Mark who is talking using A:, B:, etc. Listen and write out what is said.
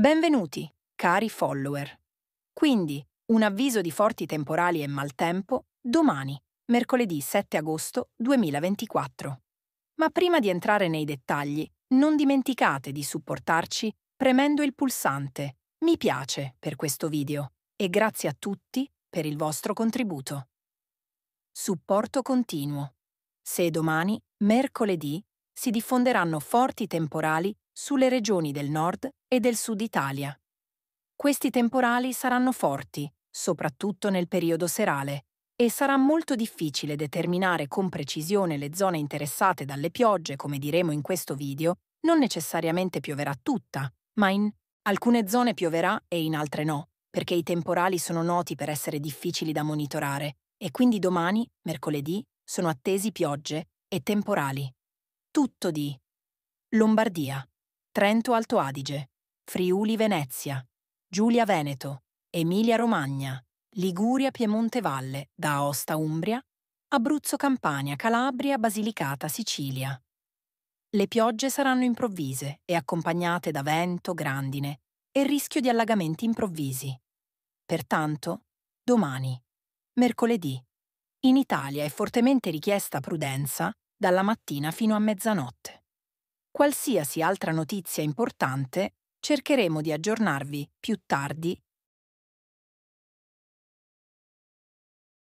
A: Benvenuti, cari follower. Quindi, un avviso di forti temporali e maltempo domani, mercoledì 7 agosto 2024. Ma prima di entrare nei dettagli, non dimenticate di supportarci premendo il pulsante Mi piace per questo video e grazie a tutti per il vostro contributo. Supporto continuo. Se domani, mercoledì, si diffonderanno forti temporali sulle regioni del nord e del sud Italia. Questi temporali saranno forti, soprattutto nel periodo serale, e sarà molto difficile determinare con precisione le zone interessate dalle piogge, come diremo in questo video, non necessariamente pioverà tutta, ma in alcune zone pioverà e in altre no, perché i temporali sono noti per essere difficili da monitorare e quindi domani, mercoledì, sono attesi piogge e temporali. Tutto di Lombardia, Trento Alto Adige, Friuli Venezia, Giulia Veneto, Emilia Romagna, Liguria Piemonte Valle, da Aosta Umbria, Abruzzo Campania, Calabria, Basilicata, Sicilia. Le piogge saranno improvvise e accompagnate da vento, grandine e rischio di allagamenti improvvisi. Pertanto, domani, mercoledì, in Italia è fortemente richiesta prudenza dalla mattina fino a mezzanotte qualsiasi altra notizia importante cercheremo di aggiornarvi più tardi